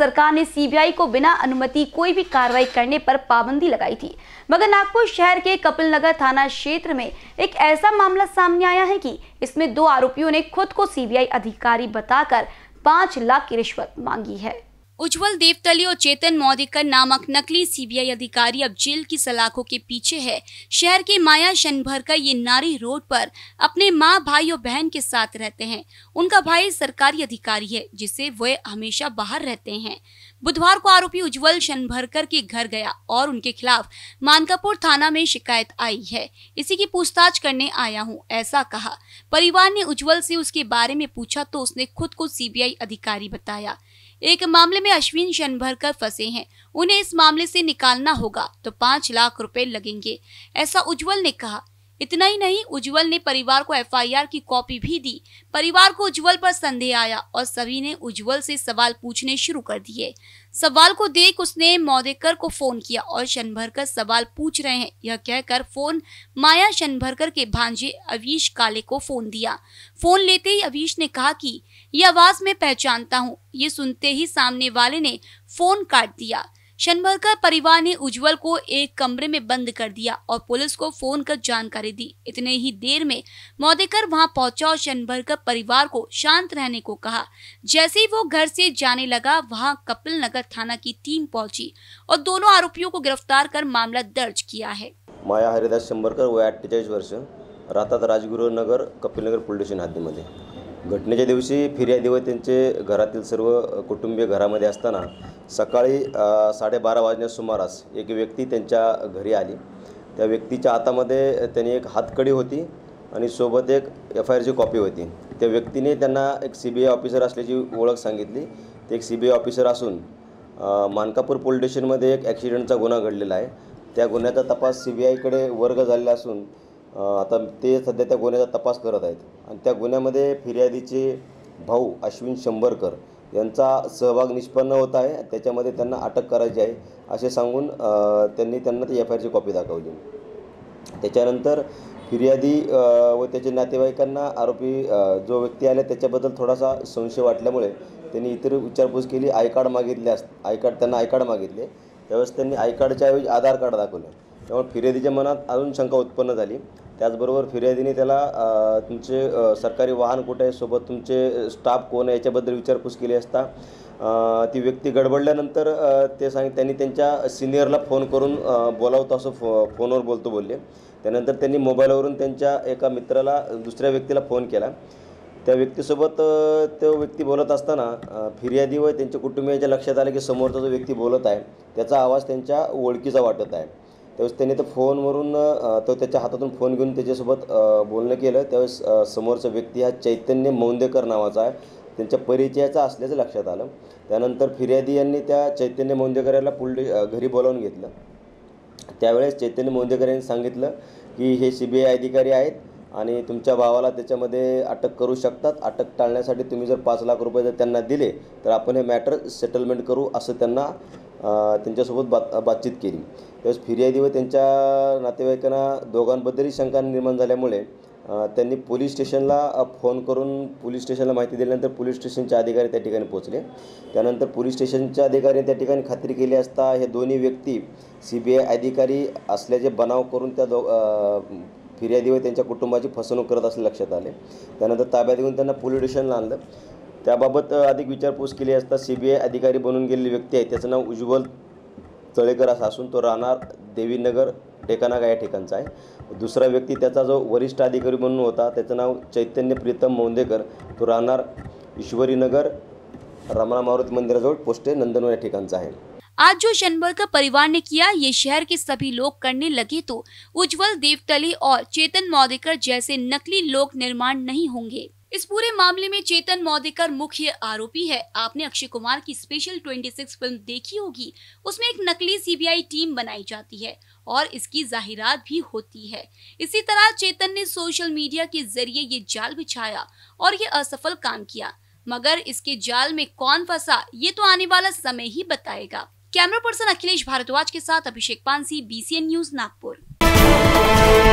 सरकार ने सीबीआई को बिना अनुमति कोई भी कार्रवाई करने पर पाबंदी लगाई थी मगर नागपुर शहर के कपिल नगर थाना क्षेत्र में एक ऐसा मामला सामने आया है कि इसमें दो आरोपियों ने खुद को सीबीआई अधिकारी बताकर पांच लाख की रिश्वत मांगी है उज्जवल देवतली और चेतन मौदिकर नामक नकली सीबीआई अधिकारी अब जेल की सलाखों के पीछे है शहर के माया का ये नारी रोड पर अपने माँ भाई और बहन के साथ रहते हैं उनका भाई सरकारी अधिकारी है जिसे वे हमेशा बाहर रहते हैं बुधवार को आरोपी उज्जवल शनभरकर के घर गया और उनके खिलाफ मानकापुर थाना में शिकायत आई है इसी की पूछताछ करने आया हूँ ऐसा कहा परिवार ने उज्जवल से उसके बारे में पूछा तो उसने खुद को सीबीआई अधिकारी बताया एक मामले में अश्विन कर फंसे हैं उन्हें इस मामले से निकालना होगा तो पाँच लाख रुपए लगेंगे ऐसा उज्जवल ने कहा इतना ही नहीं उज्जवल ने परिवार को एफआईआर की कॉपी भी दी परिवार को उज्जवल पर संदेह आया और सभी ने उज्जवल से सवाल पूछने शुरू कर दिए सवाल को देख उसने मौदेकर को फोन किया और शनभरकर सवाल पूछ रहे हैं यह कहकर फोन माया शनभरकर के भांजे अवीश काले को फोन दिया फोन लेते ही अवीश ने कहा कि यह आवाज मैं पहचानता हूँ ये सुनते ही सामने वाले ने फोन काट दिया शनभरकर परिवार ने उज्जवल को एक कमरे में बंद कर दिया और पुलिस को फोन कर जानकारी दी इतने ही देर में मौदेकर वहां पहुंचा और शनभरकर परिवार को शांत रहने को कहा जैसे ही वो घर से जाने लगा वहां कपिल नगर थाना की टीम पहुंची और दोनों आरोपियों को गिरफ्तार कर मामला दर्ज किया है माया हरिदास शंभरकर वो अठ्ठेचाळीस वर्ष राहतात राजगुरुनगर कपिल नगर स्टेशन घटनेच्या दिवशी फिर्यादीवर त्यांचे घरातील सर्व कुटुंबीय घरामध्ये असताना सकाळी साडेबारा वाजण्या सुमारास एक व्यक्ती त्यांच्या घरी आली त्या व्यक्तीच्या हातामध्ये त्यांनी एक हातकडी होती आणि सोबत एक एफ आय आरची कॉपी होती त्या व्यक्तीने त्यांना एक सी बी आय ऑफिसर असल्याची ओळख सांगितली ते एक सी बी आय ऑफिसर असून मानकापूर पोलीस स्टेशनमध्ये एक ॲक्सिडेंटचा गुन्हा घडलेला आहे त्या गुन्ह्याचा तपास सी बी आयकडे वर्ग झालेला असून आता ते सध्या त्या गुन्ह्याचा तपास करत आहेत आणि त्या गुन्ह्यामध्ये फिर्यादीचे भाऊ अश्विन शंभरकर यांचा सहभाग निष्पन्न होत आहे त्याच्यामध्ये त्यांना अटक करायची आहे असे सांगून त्यांनी त्यांना ती एफ आरची कॉपी दाखवली त्याच्यानंतर फिर्यादी व त्याचे नातेवाईकांना आरोपी जो व्यक्ती आला त्याच्याबद्दल थोडासा संशय वाटल्यामुळे त्यांनी इतर विचारपूस केली आय कार्ड मागितले असत आय कार्ड त्यांना आय कार्ड मागितले त्यावेळेस त्यांनी आय कार्डच्या ऐवजी आधार कार्ड दाखवलं त्यामुळे फिर्यादीच्या मनात अजून शंका उत्पन्न झाली त्याचबरोबर फिर्यादीने त्याला तुमचे सरकारी वाहन कुठे आहे सोबत तुमचे स्टाफ कोण आहे याच्याबद्दल विचारपूस केली असता ती व्यक्ती गडबडल्यानंतर ते सांग त्यांनी त्यांच्या सिनियरला फोन करून बोलावतो असं फो फोनवर बोलतो बोलले त्यानंतर त्यांनी मोबाईलवरून त्यांच्या एका मित्राला दुसऱ्या व्यक्तीला फोन केला त्या व्यक्तीसोबत तो व्यक्ती बोलत असताना फिर्यादी व त्यांच्या कुटुंबियाच्या लक्षात आलं की समोरचा जो व्यक्ती बोलत आहे त्याचा आवाज त्यांच्या ओळखीचा वाटत आहे त्यावेळेस त्याने तर फोनवरून तो त्याच्या हातातून फोन घेऊन त्याच्यासोबत बोलणं केलं त्यावेळेस समोरचा व्यक्ती हा चैतन्य मौंदेकर नावाचा आहे त्यांच्या परिचयाचा असल्याचं लक्षात आलं त्यानंतर फिर्यादी यांनी त्या चैतन्य याला पुढे घरी बोलावून घेतलं त्यावेळेस चैतन्य मौंदेकर यांनी सांगितलं की हे सी बी आय अधिकारी आहेत आणि तुमच्या भावाला त्याच्यामध्ये अटक करू शकतात अटक टाळण्यासाठी तुम्ही जर पाच लाख रुपये जर त्यांना दिले तर आपण हे मॅटर सेटलमेंट करू असं त्यांना त्यांच्यासोबत बात बातचीत केली त्यावेळेस फिर्यादी व त्यांच्या नातेवाईकांना दोघांबद्दलही शंका निर्माण झाल्यामुळे त्यांनी पोलीस स्टेशनला फोन करून पोलीस स्टेशनला माहिती दिल्यानंतर पोलीस स्टेशनचे अधिकारी त्या ठिकाणी पोहोचले त्यानंतर पोलीस स्टेशनच्या अधिकारी त्या ठिकाणी खात्री केली असता हे दोन्ही व्यक्ती सी बी आय अधिकारी असल्याचे बनाव करून त्या दो फिर्यादी व त्यांच्या कुटुंबाची फसवणूक करत असले लक्षात आले त्यानंतर ताब्यात घेऊन त्यांना पोलीस स्टेशनला आणलं त्याबाबत अधिक विचारपूस केली असता सी बी आय अधिकारी बनून गेलेली व्यक्ती आहे त्याचं नाव उज्ज्वल तळेकर असं असून तो राहणार देवीनगर टेकानागा या ठिकाणचा आहे दुसरा व्यक्ती त्याचा जो वरिष्ठ अधिकारी म्हणून होता त्याचं नाव चैतन्य प्रीतम मौंदेकर तो राहणार ईश्वरीनगर रमणा मारुती मंदिराजवळ पोस्टे नंदनवर या ठिकाणचा आहे आज जो शनबल का परिवार ने किया ये शहर के सभी लोग करने लगे तो उज्जवल देवतली और चेतन मौदेकर जैसे नकली लोक निर्माण नहीं होंगे इस पूरे मामले में चेतन मौदिकर मुख्य आरोपी है आपने अक्षय कुमार की स्पेशल 26 फिल्म देखी होगी उसमें एक नकली सीबीआई टीम बनाई जाती है और इसकी जाहिरात भी होती है इसी तरह चेतन ने सोशल मीडिया के जरिए ये जाल बिछाया और ये असफल काम किया मगर इसके जाल में कौन फंसा ये तो आने वाला समय ही बताएगा कैमरा पर्सन अखिलेश भारद्वाज के साथ अभिषेक पानसी बी न्यूज नागपुर